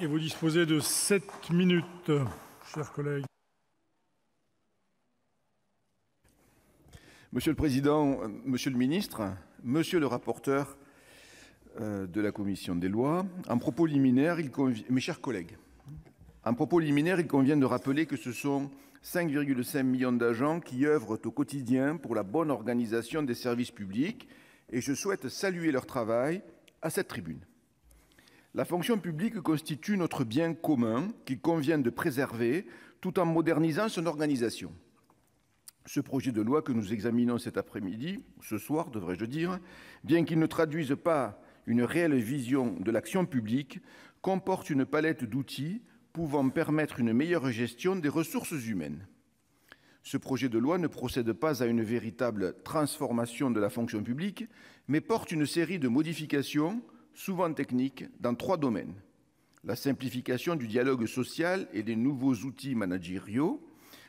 Et vous disposez de 7 minutes, chers collègues. Monsieur le Président, Monsieur le Ministre, Monsieur le rapporteur euh, de la Commission des lois, en propos liminaire, il mes chers collègues, en propos liminaire, il convient de rappeler que ce sont 5,5 millions d'agents qui œuvrent au quotidien pour la bonne organisation des services publics et je souhaite saluer leur travail à cette tribune. La fonction publique constitue notre bien commun qu'il convient de préserver tout en modernisant son organisation. Ce projet de loi que nous examinons cet après-midi, ce soir devrais-je dire, bien qu'il ne traduise pas une réelle vision de l'action publique, comporte une palette d'outils pouvant permettre une meilleure gestion des ressources humaines. Ce projet de loi ne procède pas à une véritable transformation de la fonction publique, mais porte une série de modifications souvent techniques, dans trois domaines. La simplification du dialogue social et des nouveaux outils managériaux,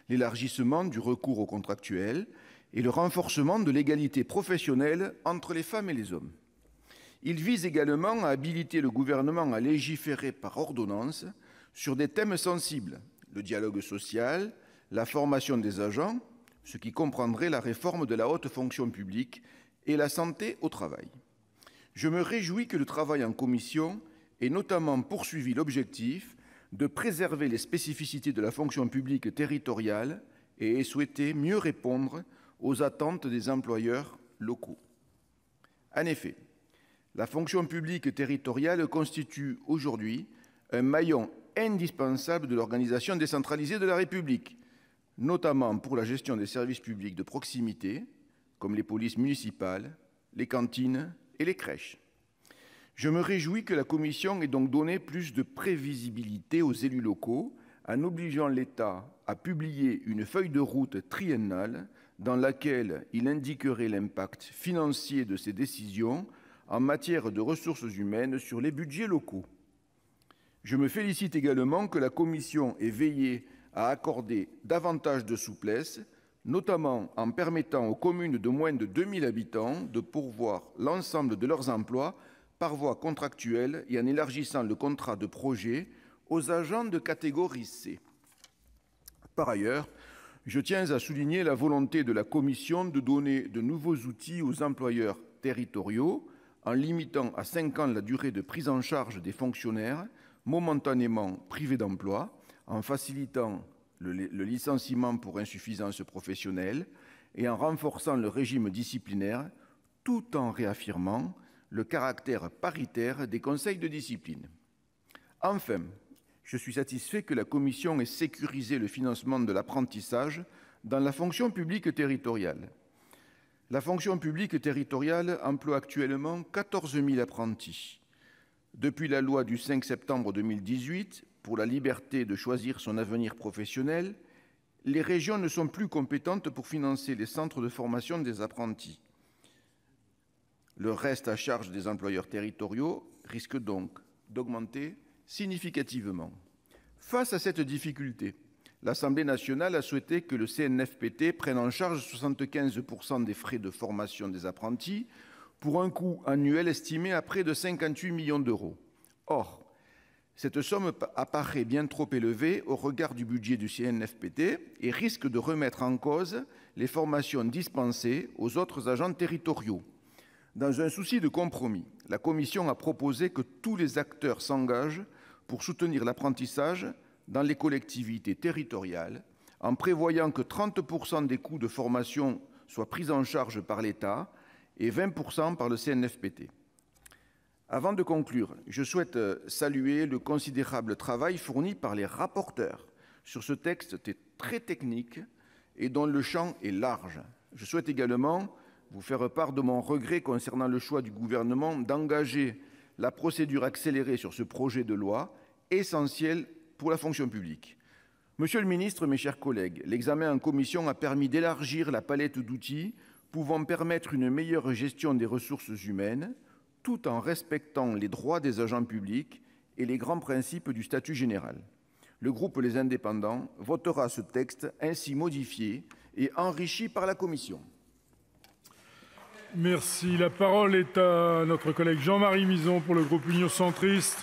l'élargissement du recours au contractuel et le renforcement de l'égalité professionnelle entre les femmes et les hommes. Il vise également à habiliter le gouvernement à légiférer par ordonnance sur des thèmes sensibles, le dialogue social, la formation des agents, ce qui comprendrait la réforme de la haute fonction publique et la santé au travail je me réjouis que le travail en commission ait notamment poursuivi l'objectif de préserver les spécificités de la fonction publique territoriale et ait souhaité mieux répondre aux attentes des employeurs locaux. En effet, la fonction publique territoriale constitue aujourd'hui un maillon indispensable de l'organisation décentralisée de la République, notamment pour la gestion des services publics de proximité, comme les polices municipales, les cantines, et les crèches. Je me réjouis que la commission ait donc donné plus de prévisibilité aux élus locaux en obligeant l'État à publier une feuille de route triennale dans laquelle il indiquerait l'impact financier de ses décisions en matière de ressources humaines sur les budgets locaux. Je me félicite également que la Commission ait veillé à accorder davantage de souplesse notamment en permettant aux communes de moins de 2000 habitants de pourvoir l'ensemble de leurs emplois par voie contractuelle et en élargissant le contrat de projet aux agents de catégorie C. Par ailleurs, je tiens à souligner la volonté de la commission de donner de nouveaux outils aux employeurs territoriaux en limitant à 5 ans la durée de prise en charge des fonctionnaires momentanément privés d'emploi, en facilitant le, licenciement pour insuffisance professionnelle et en renforçant le régime disciplinaire tout en réaffirmant le caractère paritaire des conseils de discipline. Enfin, je suis satisfait que la Commission ait sécurisé le financement de l'apprentissage dans la fonction publique territoriale. La fonction publique territoriale emploie actuellement 14 000 apprentis. Depuis la loi du 5 septembre 2018 la liberté de choisir son avenir professionnel, les régions ne sont plus compétentes pour financer les centres de formation des apprentis. Le reste à charge des employeurs territoriaux risque donc d'augmenter significativement. Face à cette difficulté, l'Assemblée nationale a souhaité que le CNFPT prenne en charge 75% des frais de formation des apprentis pour un coût annuel estimé à près de 58 millions d'euros. Or, cette somme apparaît bien trop élevée au regard du budget du CNFPT et risque de remettre en cause les formations dispensées aux autres agents territoriaux. Dans un souci de compromis, la Commission a proposé que tous les acteurs s'engagent pour soutenir l'apprentissage dans les collectivités territoriales en prévoyant que 30% des coûts de formation soient pris en charge par l'État et 20% par le CNFPT. Avant de conclure, je souhaite euh, saluer le considérable travail fourni par les rapporteurs sur ce texte très technique et dont le champ est large. Je souhaite également vous faire part de mon regret concernant le choix du gouvernement d'engager la procédure accélérée sur ce projet de loi essentiel pour la fonction publique. Monsieur le ministre, mes chers collègues, l'examen en commission a permis d'élargir la palette d'outils pouvant permettre une meilleure gestion des ressources humaines, tout en respectant les droits des agents publics et les grands principes du statut général. Le groupe Les Indépendants votera ce texte ainsi modifié et enrichi par la commission. Merci. La parole est à notre collègue Jean-Marie Mison pour le groupe Union Centriste.